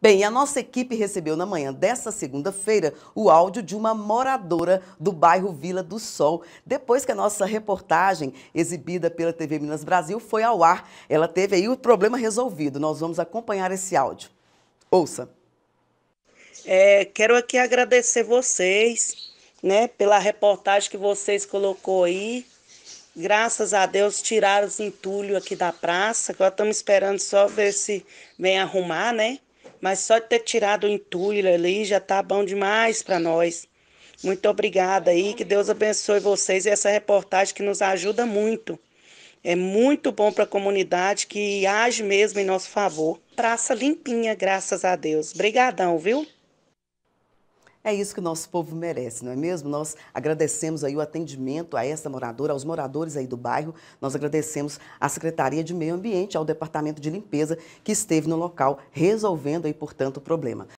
Bem, a nossa equipe recebeu na manhã dessa segunda-feira o áudio de uma moradora do bairro Vila do Sol. Depois que a nossa reportagem, exibida pela TV Minas Brasil, foi ao ar, ela teve aí o problema resolvido. Nós vamos acompanhar esse áudio. Ouça. É, quero aqui agradecer vocês, né, pela reportagem que vocês colocou aí. Graças a Deus tiraram os entulhos aqui da praça. Agora estamos esperando só ver se vem arrumar, né? mas só de ter tirado o entulho ali já tá bom demais para nós. Muito obrigada aí, que Deus abençoe vocês e essa reportagem que nos ajuda muito. É muito bom para a comunidade que age mesmo em nosso favor. Praça limpinha, graças a Deus. Obrigadão, viu? É isso que o nosso povo merece, não é mesmo? Nós agradecemos aí o atendimento a essa moradora, aos moradores aí do bairro. Nós agradecemos à Secretaria de Meio Ambiente, ao Departamento de Limpeza, que esteve no local resolvendo aí, portanto, o problema.